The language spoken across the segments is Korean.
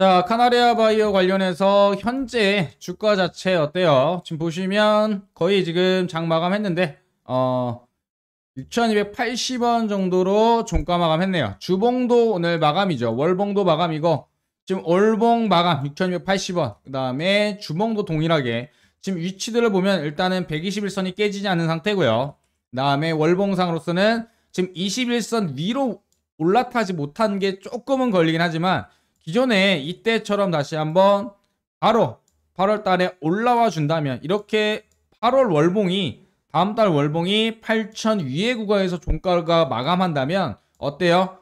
자, 카나리아 바이오 관련해서 현재 주가 자체 어때요? 지금 보시면 거의 지금 장 마감했는데 어 6,280원 정도로 종가 마감했네요. 주봉도 오늘 마감이죠. 월봉도 마감이고 지금 월봉 마감 6,280원. 그다음에 주봉도 동일하게 지금 위치들을 보면 일단은 121선이 깨지지 않은 상태고요. 그다음에 월봉상으로서는 지금 21선 위로 올라타지 못한 게 조금은 걸리긴 하지만 기존에 이때처럼 다시 한번 바로 8월 달에 올라와 준다면 이렇게 8월 월봉이 다음 달 월봉이 8천 위에 구간에서 종가가 마감한다면 어때요?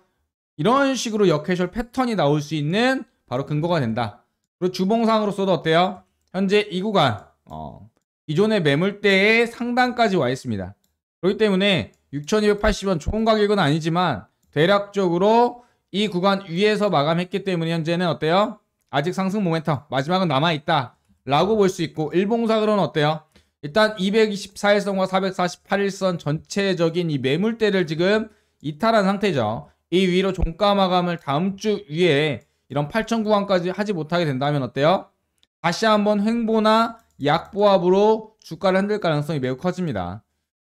이런 식으로 역회셜 패턴이 나올 수 있는 바로 근거가 된다. 그리고 주봉상으로서도 어때요? 현재 이 구간 어, 기존의 매물대의 상단까지 와 있습니다. 그렇기 때문에 6,280원 좋은 가격은 아니지만 대략적으로 이 구간 위에서 마감했기 때문에 현재는 어때요? 아직 상승 모멘텀 마지막은 남아있다 라고 볼 수 있고 일봉사그론 어때요? 일단 224일선과 448일선 전체적인 이 매물대를 지금 이탈한 상태죠. 이 위로 종가 마감을 다음 주 위에 이런 8천구간까지 하지 못하게 된다면 어때요? 다시 한번 횡보나 약보합으로 주가를 흔들 가능성이 매우 커집니다.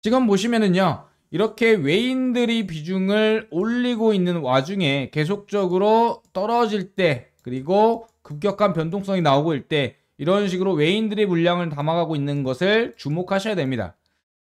지금 보시면은요. 이렇게 외인들이 비중을 올리고 있는 와중에 계속적으로 떨어질 때 그리고 급격한 변동성이 나오고 일 때 이런 식으로 외인들의 물량을 담아가고 있는 것을 주목하셔야 됩니다.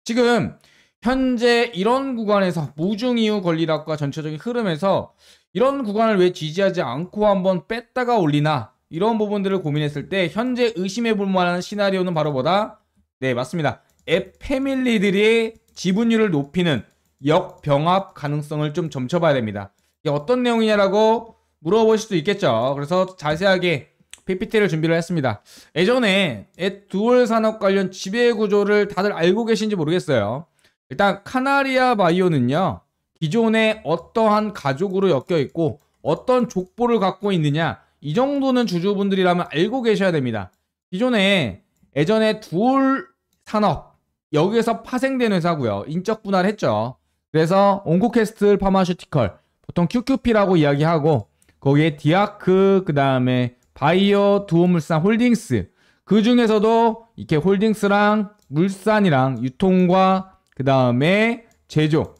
지금 현재 이런 구간에서 무중 이후 권리락과 전체적인 흐름에서 이런 구간을 왜 지지하지 않고 한번 뺐다가 올리나 이런 부분들을 고민했을 때 현재 의심해 볼 만한 시나리오는 바로 뭐다? 네 맞습니다. 앱 패밀리들이 지분율을 높이는 역병합 가능성을 좀 점쳐봐야 됩니다. 이게 어떤 내용이냐라고 물어보실 수 있겠죠. 그래서 자세하게 PPT를 준비를 했습니다. 예전에 듀얼 산업 관련 지배 구조를 다들 알고 계신지 모르겠어요. 일단 카나리아 바이오는요. 기존에 어떠한 가족으로 엮여 있고 어떤 족보를 갖고 있느냐 이 정도는 주주분들이라면 알고 계셔야 됩니다. 기존에 예전에 두얼 산업 여기에서 파생된 회사고요. 인적 분할했죠. 그래서 온코캐스트 파마슈티컬 보통 QQP라고 이야기하고 거기에 디아크 그 다음에 바이오 두오물산 홀딩스 그 중에서도 이렇게 홀딩스랑 물산이랑 유통과 그 다음에 제조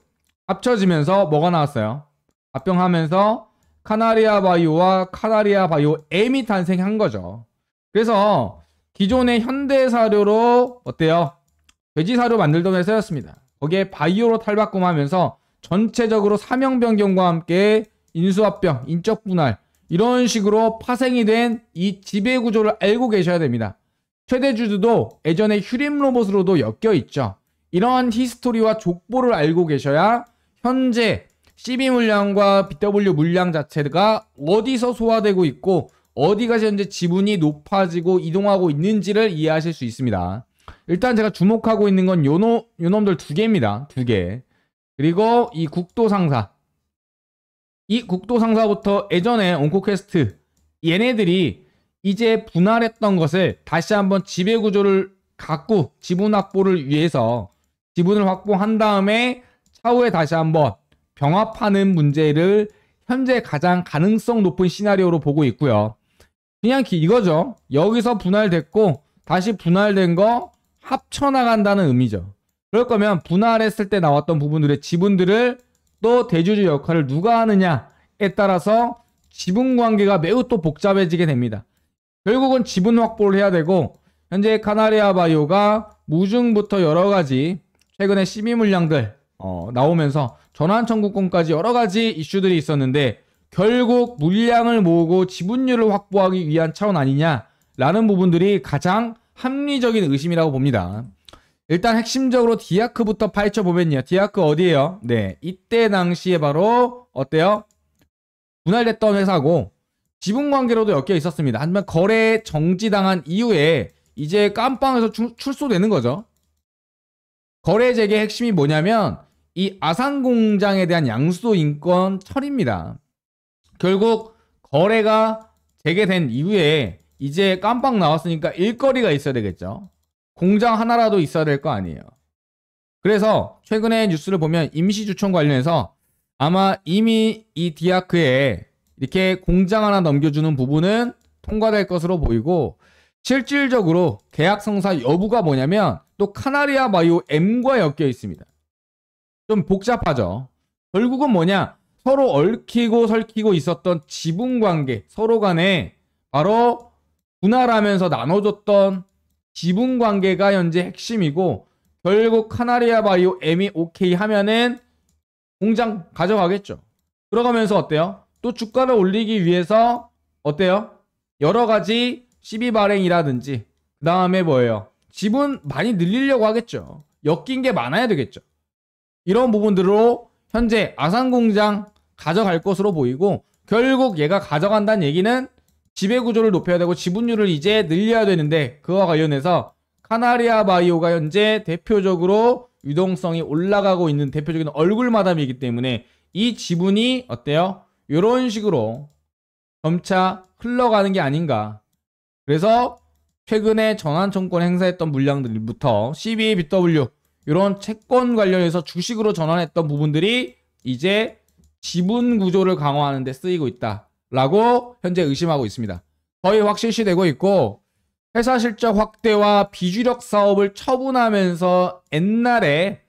합쳐지면서 뭐가 나왔어요? 합병하면서 카나리아 바이오와 카나리아 바이오 M이 탄생한 거죠. 그래서 기존의 현대 사료로 어때요? 돼지사료 만들던 회사였습니다. 거기에 바이오로 탈바꿈하면서 전체적으로 사명 변경과 함께 인수합병, 인적 분할 이런 식으로 파생이 된 이 지배 구조를 알고 계셔야 됩니다. 최대 주주도 예전에 휴림 로봇으로도 엮여 있죠. 이러한 히스토리와 족보를 알고 계셔야 현재 CB 물량과 BW 물량 자체가 어디서 소화되고 있고 어디가 현재 지분이 높아지고 이동하고 있는지를 이해하실 수 있습니다. 일단 제가 주목하고 있는 건 요놈, 요놈들 두 개입니다. 두 개. 그리고 이 국도상사. 이 국도상사부터 예전에 온코퀘스트 얘네들이 이제 분할했던 것을 다시 한번 지배구조를 갖고 지분 확보를 위해서 지분을 확보한 다음에 차후에 다시 한번 병합하는 문제를 현재 가장 가능성 높은 시나리오로 보고 있고요. 그냥 이거죠. 여기서 분할됐고 다시 분할된 거 합쳐나간다는 의미죠. 그럴 거면 분할했을 때 나왔던 부분들의 지분들을 또 대주주 역할을 누가 하느냐에 따라서 지분 관계가 매우 또 복잡해지게 됩니다. 결국은 지분 확보를 해야 되고 현재 카나리아 바이오가 무중부터 여러 가지 최근에 시민 물량들 어, 나오면서 전환 청구권까지 여러 가지 이슈들이 있었는데 결국 물량을 모으고 지분율을 확보하기 위한 차원 아니냐라는 부분들이 가장 합리적인 의심이라고 봅니다. 일단 핵심적으로 디아크부터 파헤쳐 보면요. 디아크 어디예요? 네, 이때 당시에 바로 어때요? 분할됐던 회사고 지분 관계로도 엮여 있었습니다. 하지만 거래 정지당한 이후에 이제 깜빵에서 추, 출소되는 거죠. 거래 재개 핵심이 뭐냐면 이 아산 공장에 대한 양수 인권 철입니다. 결국 거래가 재개된 이후에 이제 깜빡 나왔으니까 일거리가 있어야 되겠죠. 공장 하나라도 있어야 될 거 아니에요. 그래서 최근에 뉴스를 보면 임시주촌 관련해서 아마 이미 이 디아크에 이렇게 공장 하나 넘겨주는 부분은 통과될 것으로 보이고 실질적으로 계약 성사 여부가 뭐냐면 또 카나리아 바이오 M과 엮여 있습니다. 좀 복잡하죠. 결국은 뭐냐? 서로 얽히고 설키고 있었던 지분 관계, 서로 간에 바로 분할하면서 나눠줬던 지분 관계가 현재 핵심이고 결국 카나리아 바이오 M이 오케이 하면은 공장 가져가겠죠. 들어가면서 어때요? 또 주가를 올리기 위해서 어때요? 여러 가지 시비 발행이라든지 그 다음에 뭐예요? 지분 많이 늘리려고 하겠죠. 엮인 게 많아야 되겠죠. 이런 부분들로 현재 아산공장 가져갈 것으로 보이고 결국 얘가 가져간다는 얘기는 지배구조를 높여야 되고 지분율을 이제 늘려야 되는데 그와 관련해서 카나리아 바이오가 현재 대표적으로 유동성이 올라가고 있는 대표적인 얼굴 마담이기 때문에 이 지분이 어때요? 이런 식으로 점차 흘러가는 게 아닌가 그래서 최근에 전환청권 행사했던 물량들부터 c b BW 이런 채권 관련해서 주식으로 전환했던 부분들이 이제 지분 구조를 강화하는 데 쓰이고 있다 라고 현재 의심하고 있습니다. 거의 확실시 되고 있고 회사 실적 확대와 비주력 사업을 처분하면서 옛날에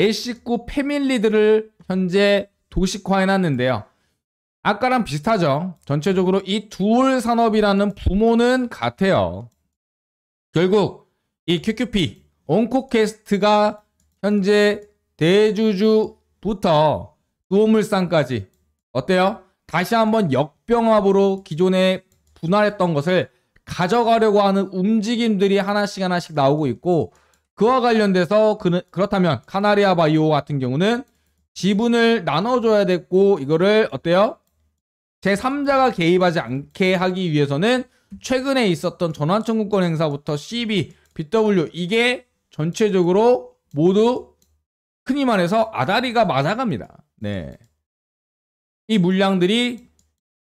a 1 9 패밀리들을 현재 도식화해놨는데요. 아까랑 비슷하죠. 전체적으로 이 두올 산업이라는 부모는 같아요. 결국 이 QQP 온코캐스트가 현재 대주주부터 두오물상까지 어때요? 다시 한번 역병합으로 기존에 분할했던 것을 가져가려고 하는 움직임들이 하나씩 하나씩 나오고 있고 그와 관련돼서 그, 그렇다면 카나리아 바이오 같은 경우는 지분을 나눠줘야 됐고 이거를 어때요? 제3자가 개입하지 않게 하기 위해서는 최근에 있었던 전환청구권 행사부터 CB, BW 이게 전체적으로 모두 흔히 말해서 아다리가 맞아갑니다. 네. 이 물량들이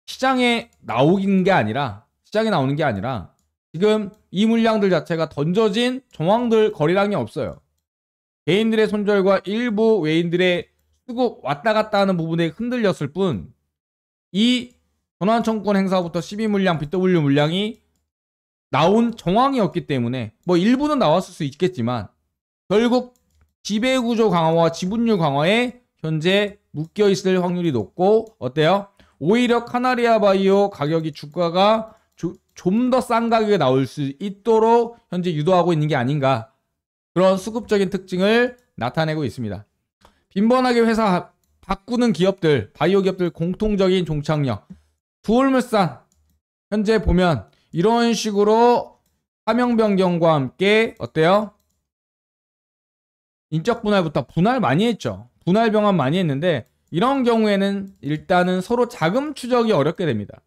시장에 나오긴 게 아니라 시장에 나오는 게 아니라 지금 이 물량들 자체가 던져진 정황들 거래량이 없어요. 개인들의 손절과 일부 외인들의 쓰고 왔다 갔다 하는 부분에 흔들렸을 뿐 이 전환청권 행사부터 12물량 BW 물량이 나온 정황이었기 때문에 뭐 일부는 나왔을 수 있겠지만 결국 지배구조 강화와 지분율 강화에 현재 묶여 있을 확률이 높고 어때요? 오히려 카나리아 바이오 가격이 주가가 좀 더 싼 가격에 나올 수 있도록 현재 유도하고 있는 게 아닌가 그런 수급적인 특징을 나타내고 있습니다. 빈번하게 회사 바꾸는 기업들, 바이오 기업들 공통적인 종착역. 두올물산 현재 보면 이런 식으로 사명 변경과 함께 어때요? 인적 분할부터 분할 많이 했죠. 분할 병합 많이 했는데 이런 경우에는 일단은 서로 자금 추적이 어렵게 됩니다.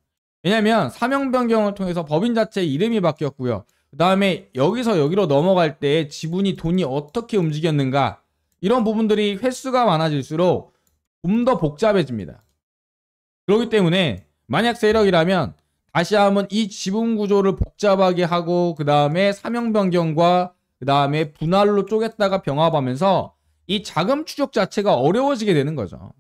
왜냐면 하 사명 변경을 통해서 법인 자체 이름이 바뀌었고요. 그 다음에 여기서 여기로 넘어갈 때 지분이 돈이 어떻게 움직였는가 이런 부분들이 횟수가 많아질수록 좀 더 복잡해집니다. 그렇기 때문에 만약 세력이라면 다시 한번 이 지분 구조를 복잡하게 하고 그 다음에 사명 변경과 그 다음에 분할로 쪼갰다가 병합하면서 이 자금 추적 자체가 어려워지게 되는 거죠.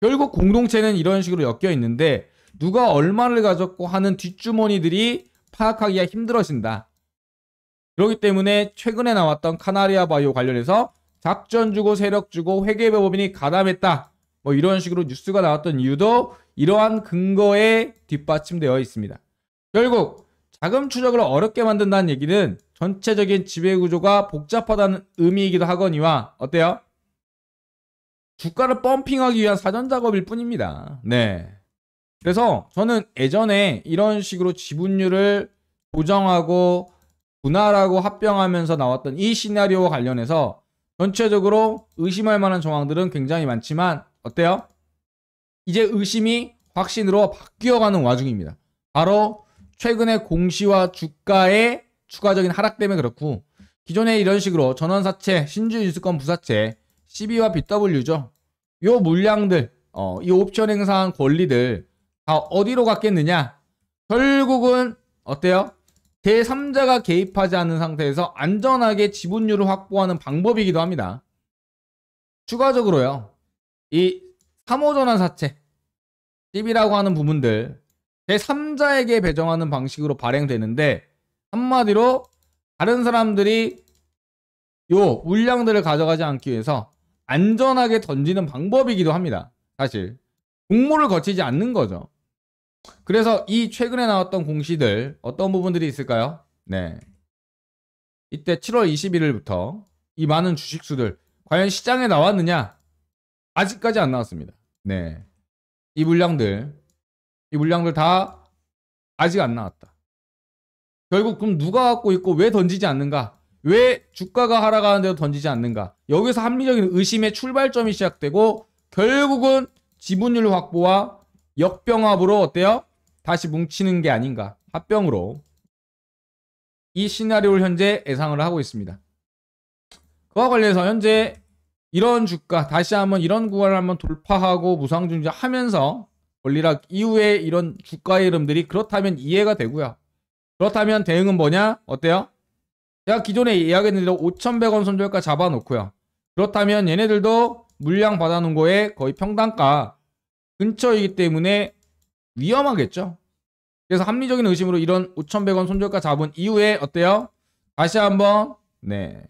결국 공동체는 이런 식으로 엮여 있는데 누가 얼마를 가졌고 하는 뒷주머니들이 파악하기가 힘들어진다. 그렇기 때문에 최근에 나왔던 카나리아 바이오 관련해서 작전 주고 세력 주고 회계법인이 가담했다. 뭐 이런 식으로 뉴스가 나왔던 이유도 이러한 근거에 뒷받침되어 있습니다. 결국 자금 추적을 어렵게 만든다는 얘기는 전체적인 지배구조가 복잡하다는 의미이기도 하거니와 어때요? 주가를 펌핑하기 위한 사전작업일 뿐입니다. 네. 그래서 저는 예전에 이런 식으로 지분율을 조정하고 분할하고 합병하면서 나왔던 이 시나리오와 관련해서 전체적으로 의심할 만한 정황들은 굉장히 많지만 어때요? 이제 의심이 확신으로 바뀌어가는 와중입니다. 바로 최근의 공시와 주가의 추가적인 하락 때문에 그렇고 기존에 이런 식으로 전원사채, 신주유수권 부사채, CB와 BW죠. 요 물량들, 어, 이 옵션 행사한 권리들 다 어디로 갔겠느냐? 결국은 어때요? 제3자가 개입하지 않은 상태에서 안전하게 지분율을 확보하는 방법이기도 합니다. 추가적으로요. 이 3호전환 사채, 팁 b 라고 하는 부분들 제3자에게 배정하는 방식으로 발행되는데 한마디로 다른 사람들이 요 물량들을 가져가지 않기 위해서 안전하게 던지는 방법이기도 합니다. 사실 공모를 거치지 않는 거죠. 그래서 이 최근에 나왔던 공시들 어떤 부분들이 있을까요? 네. 이때 7월 21일부터 이 많은 주식수들 과연 시장에 나왔느냐? 아직까지 안 나왔습니다. 네. 이 물량들 이 물량들 다 아직 안 나왔다. 결국 그럼 누가 갖고 있고 왜 던지지 않는가? 왜 주가가 하락하는데도 던지지 않는가? 여기서 합리적인 의심의 출발점이 시작되고 결국은 지분율 확보와 역병합으로 어때요? 다시 뭉치는 게 아닌가? 합병으로 이 시나리오를 현재 예상을 하고 있습니다. 그와 관련해서 현재 이런 주가 다시 한번 이런 구간을 한번 돌파하고 무상증자 하면서 원리락 이후에 이런 주가의 이름들이 그렇다면 이해가 되고요. 그렇다면 대응은 뭐냐? 어때요? 제가 기존에 이야기했는데 5,100원 손절가 잡아놓고요. 그렇다면 얘네들도 물량 받아놓은 거에 거의 평단가 근처이기 때문에 위험하겠죠. 그래서 합리적인 의심으로 이런 5,100원 손절가 잡은 이후에 어때요? 다시 한번 네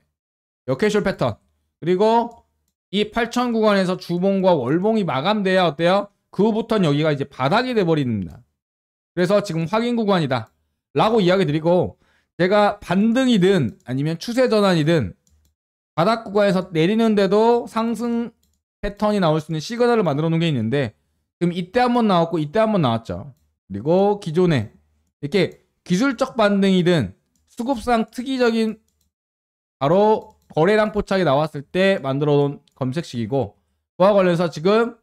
역캐슐 패턴 그리고 이 8,000 구간에서 주봉과 월봉이 마감돼야 어때요? 그 후부터는 여기가 이제 바닥이 돼버립니다. 그래서 지금 확인 구간이다. 라고 이야기 드리고 제가 반등이든 아니면 추세 전환이든 바닥 구간에서 내리는데도 상승 패턴이 나올 수 있는 시그널을 만들어 놓은 게 있는데 지금 이때 한번 나왔고 이때 한번 나왔죠. 그리고 기존에 이렇게 기술적 반등이든 수급상 특이적인 바로 거래량 포착이 나왔을 때 만들어 놓은 검색식이고 그와 관련해서 지금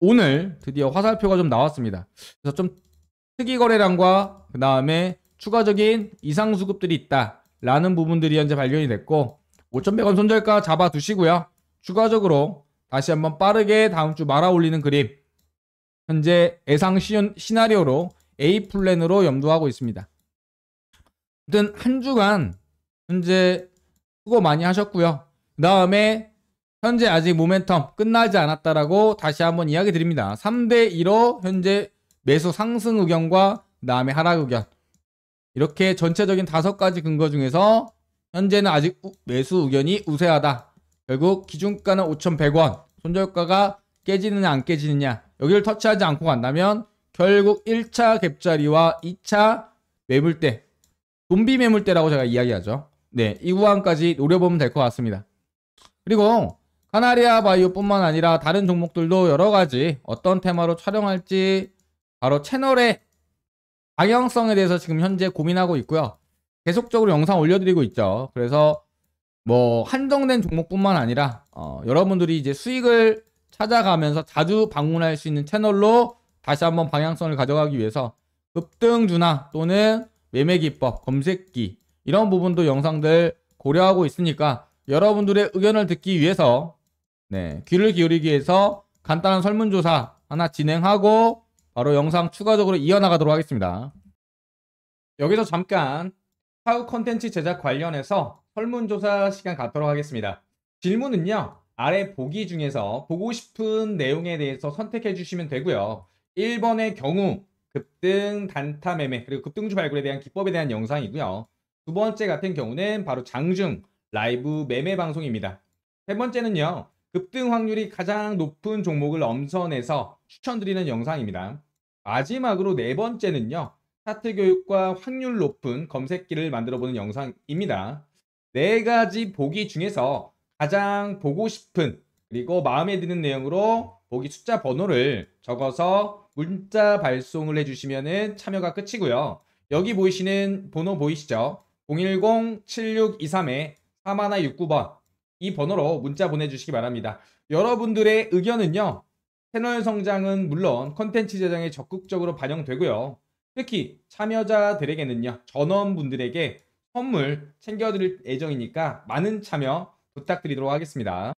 오늘 드디어 화살표가 좀 나왔습니다. 그래서 좀 특이 거래량과 그 다음에 추가적인 이상 수급들이 있다 라는 부분들이 현재 발견이 됐고 5,100원 손절가 잡아두시고요. 추가적으로 다시 한번 빠르게 다음 주 말아 올리는 그림 현재 예상 시나리오로 A 플랜으로 염두하고 있습니다. 아무튼 한 주간 현재 수고 많이 하셨고요. 그 다음에 현재 아직 모멘텀 끝나지 않았다라고 다시 한번 이야기 드립니다. 3대 1호 현재 매수 상승 의견과 다음에 하락 의견 이렇게 전체적인 다섯 가지 근거 중에서 현재는 아직 매수 의견이 우세하다. 결국 기준가는 5,100원, 손절가가 깨지느냐 안 깨지느냐 여기를 터치하지 않고 간다면 결국 1차 갭자리와 2차 매물대, 돈비 매물대라고 제가 이야기하죠. 네, 이 구간까지 노려보면 될 것 같습니다. 그리고 카나리아 바이오뿐만 아니라 다른 종목들도 여러 가지 어떤 테마로 촬영할지 바로 채널에 방향성에 대해서 지금 현재 고민하고 있고요. 계속적으로 영상 올려드리고 있죠. 그래서 뭐 한정된 종목뿐만 아니라 어, 여러분들이 이제 수익을 찾아가면서 자주 방문할 수 있는 채널로 다시 한번 방향성을 가져가기 위해서 급등주나 또는 매매기법, 검색기 이런 부분도 영상들 고려하고 있으니까 여러분들의 의견을 듣기 위해서 네, 귀를 기울이기 위해서 간단한 설문조사 하나 진행하고 바로 영상 추가적으로 이어나가도록 하겠습니다. 여기서 잠깐 사후 컨텐츠 제작 관련해서 설문조사 시간 갖도록 하겠습니다. 질문은요. 아래 보기 중에서 보고 싶은 내용에 대해서 선택해 주시면 되고요. 1번의 경우 급등 단타 매매 그리고 급등주 발굴에 대한 기법에 대한 영상이고요. 두 번째 같은 경우는 바로 장중 라이브 매매 방송입니다. 세 번째는요. 급등 확률이 가장 높은 종목을 엄선해서 추천드리는 영상입니다. 마지막으로 네 번째는요. 차트 교육과 확률 높은 검색기를 만들어 보는 영상입니다. 네 가지 보기 중에서 가장 보고 싶은 그리고 마음에 드는 내용으로 보기 숫자 번호를 적어서 문자 발송을 해주시면 참여가 끝이고요. 여기 보이시는 번호 보이시죠? 010-7623-3169번 이 번호로 문자 보내주시기 바랍니다. 여러분들의 의견은요. 채널 성장은 물론 컨텐츠 제작에 적극적으로 반영되고요. 특히 참여자들에게는요. 전원분들에게 선물 챙겨드릴 예정이니까 많은 참여 부탁드리도록 하겠습니다.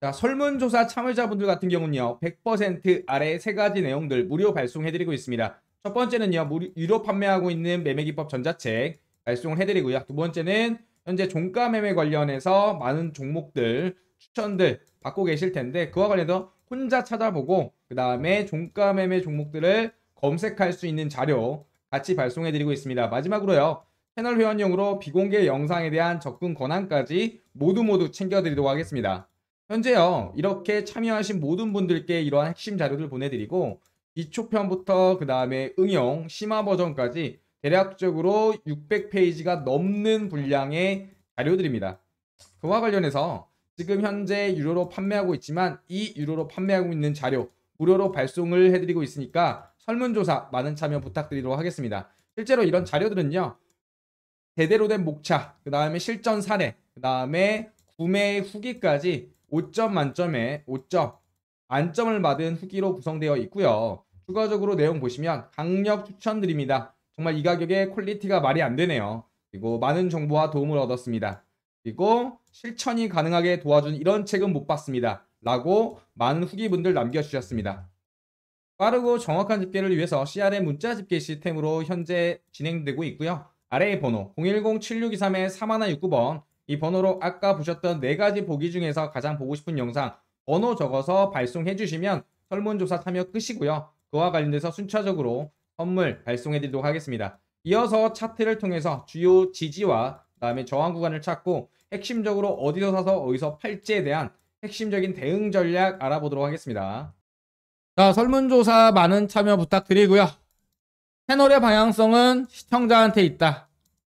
자, 설문조사 참여자분들 같은 경우는요. 100% 아래 세 가지 내용들 무료 발송해드리고 있습니다. 첫 번째는요. 유료 판매하고 있는 매매기법 전자책 발송을 해드리고요. 두 번째는 현재 종가 매매 관련해서 많은 종목들 추천들 받고 계실 텐데 그와 관련해서 혼자 찾아보고 그 다음에 종가 매매 종목들을 검색할 수 있는 자료 같이 발송해 드리고 있습니다. 마지막으로요. 채널 회원용으로 비공개 영상에 대한 접근 권한까지 모두 모두 챙겨 드리도록 하겠습니다. 현재요. 이렇게 참여하신 모든 분들께 이러한 핵심 자료들 보내드리고 기초편부터 그 다음에 응용 심화 버전까지 대략적으로 600페이지가 넘는 분량의 자료들입니다. 그와 관련해서 지금 현재 유료로 판매하고 있지만 이 유료로 판매하고 있는 자료 무료로 발송을 해드리고 있으니까 설문조사 많은 참여 부탁드리도록 하겠습니다. 실제로 이런 자료들은요. 제대로 된 목차, 그 다음에 실전 사례, 그 다음에 구매 후기까지 5점 만점에 5점 안점을 받은 후기로 구성되어 있고요. 추가적으로 내용 보시면 강력 추천드립니다. 정말 이 가격에 퀄리티가 말이 안 되네요. 그리고 많은 정보와 도움을 얻었습니다. 그리고 실천이 가능하게 도와준 이런 책은 못 봤습니다. 라고 많은 후기분들 남겨주셨습니다. 빠르고 정확한 집계를 위해서 CRM 문자 집계 시스템으로 현재 진행되고 있고요. 아래의 번호 0 1 0 7 6 2 3 4 1 6 9번이 번호로 아까 보셨던 네 가지 보기 중에서 가장 보고 싶은 영상 번호 적어서 발송해 주시면 설문조사 참여 끝이고요. 그와 관련돼서 순차적으로 선물 발송해드리도록 하겠습니다. 이어서 차트를 통해서 주요 지지와 그다음에 저항 구간을 찾고 핵심적으로 어디서 사서 어디서 팔지에 대한 핵심적인 대응 전략 알아보도록 하겠습니다. 자 설문조사 많은 참여 부탁드리고요. 채널의 방향성은 시청자한테 있다.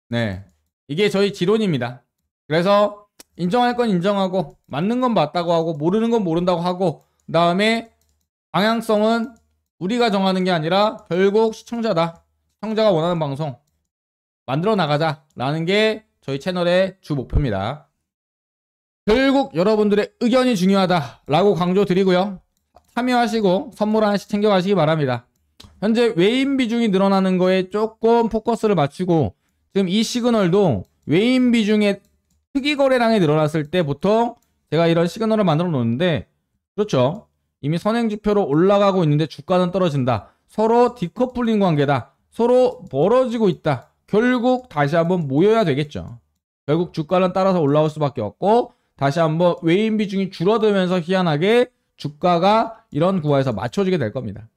네, 이게 저희 지론입니다. 그래서 인정할 건 인정하고 맞는 건 맞다고 하고 모르는 건 모른다고 하고 그 다음에 방향성은 우리가 정하는 게 아니라 결국 시청자다. 시청자가 원하는 방송 만들어 나가자 라는 게 저희 채널의 주 목표입니다. 결국 여러분들의 의견이 중요하다 라고 강조드리고요. 참여하시고 선물 하나씩 챙겨가시기 바랍니다. 현재 외인 비중이 늘어나는 거에 조금 포커스를 맞추고 지금 이 시그널도 외인 비중의 특이 거래량이 늘어났을 때부터 제가 이런 시그널을 만들어 놓는데 그렇죠. 이미 선행지표로 올라가고 있는데 주가는 떨어진다. 서로 디커플링 관계다. 서로 벌어지고 있다. 결국 다시 한번 모여야 되겠죠. 결국 주가는 따라서 올라올 수밖에 없고 다시 한번 외인 비중이 줄어들면서 희한하게 주가가 이런 구화에서 맞춰지게 될 겁니다.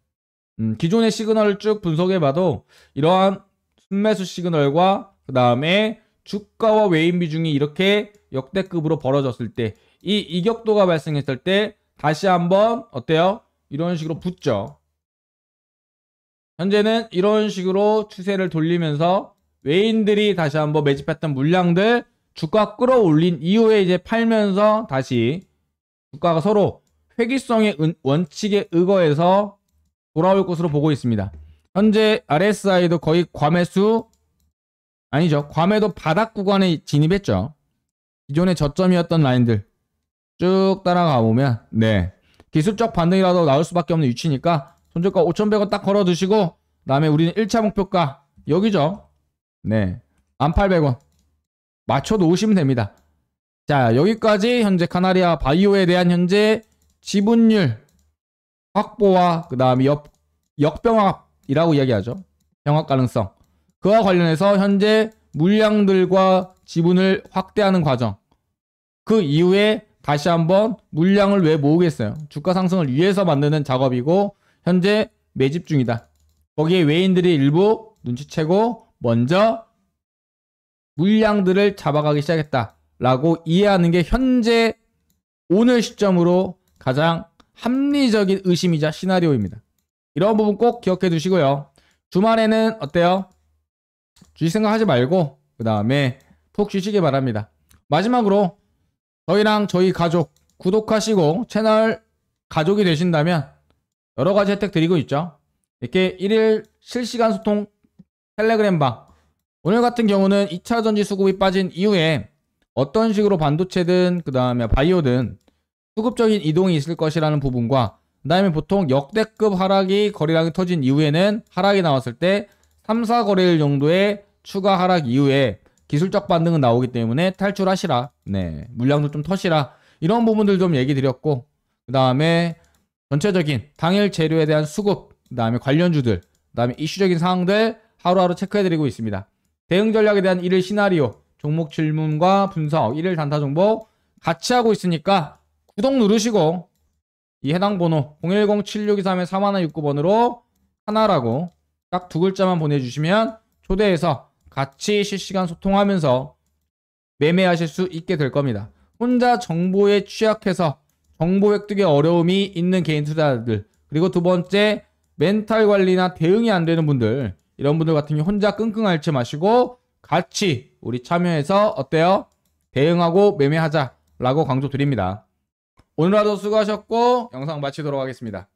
음, 기존의 시그널을 쭉 분석해봐도 이러한 순매수 시그널과 그 다음에 주가와 외인 비중이 이렇게 역대급으로 벌어졌을 때 이 이격도가 발생했을 때 다시 한번 어때요? 이런 식으로 붙죠. 현재는 이런 식으로 추세를 돌리면서 외인들이 다시 한번 매집했던 물량들 주가 끌어올린 이후에 이제 팔면서 다시 주가가 서로 회귀성의 원칙에 의거해서 돌아올 것으로 보고 있습니다. 현재 RSI도 거의 과매수 아니죠. 과매도 바닥 구간에 진입했죠. 기존의 저점이었던 라인들 쭉 따라가 보면 네 기술적 반등이라도 나올 수밖에 없는 위치니까 손절가 5,100원 딱 걸어 두시고 다음에 우리는 1차 목표가 여기죠 네 안800원 맞춰 놓으시면 됩니다 자 여기까지 현재 카나리아 바이오에 대한 현재 지분율 확보와 그 다음에 역병합이라고 이야기하죠 병합 가능성 그와 관련해서 현재 물량들과 지분을 확대하는 과정 그 이후에 다시 한번 물량을 왜 모으겠어요? 주가 상승을 위해서 만드는 작업이고 현재 매집 중이다. 거기에 외인들이 일부 눈치채고 먼저 물량들을 잡아가기 시작했다. 라고 이해하는 게 현재 오늘 시점으로 가장 합리적인 의심이자 시나리오입니다. 이런 부분 꼭 기억해 두시고요. 주말에는 어때요? 주식 생각하지 말고 그 다음에 푹 쉬시기 바랍니다. 마지막으로 저희랑 저희 가족 구독하시고 채널 가족이 되신다면 여러 가지 혜택 드리고 있죠. 이렇게 1일 실시간 소통 텔레그램 방 오늘 같은 경우는 2차 전지 수급이 빠진 이후에 어떤 식으로 반도체든 그 다음에 바이오든 수급적인 이동이 있을 것이라는 부분과 그 다음에 보통 역대급 하락이 거래량이 터진 이후에는 하락이 나왔을 때 3, 4거래일 정도의 추가 하락 이후에 기술적 반등은 나오기 때문에 탈출하시라. 네. 물량도 좀 터시라. 이런 부분들 좀 얘기 드렸고 그 다음에 전체적인 당일 재료에 대한 수급 그 다음에 관련주들 그 다음에 이슈적인 사항들 하루하루 체크해드리고 있습니다. 대응 전략에 대한 1일 시나리오 종목 질문과 분석 1일 단타 정보 같이 하고 있으니까 구독 누르시고 이 해당 번호 010-7623-3169번으로 하나라고 딱 두 글자만 보내주시면 초대해서 같이 실시간 소통하면서 매매하실 수 있게 될 겁니다. 혼자 정보에 취약해서 정보 획득에 어려움이 있는 개인 투자자들 그리고 두 번째 멘탈 관리나 대응이 안 되는 분들 이런 분들 같은 경우 혼자 끙끙 앓지 마시고 같이 우리 참여해서 어때요? 대응하고 매매하자 라고 강조드립니다. 오늘 하루 수고하셨고 영상 마치도록 하겠습니다.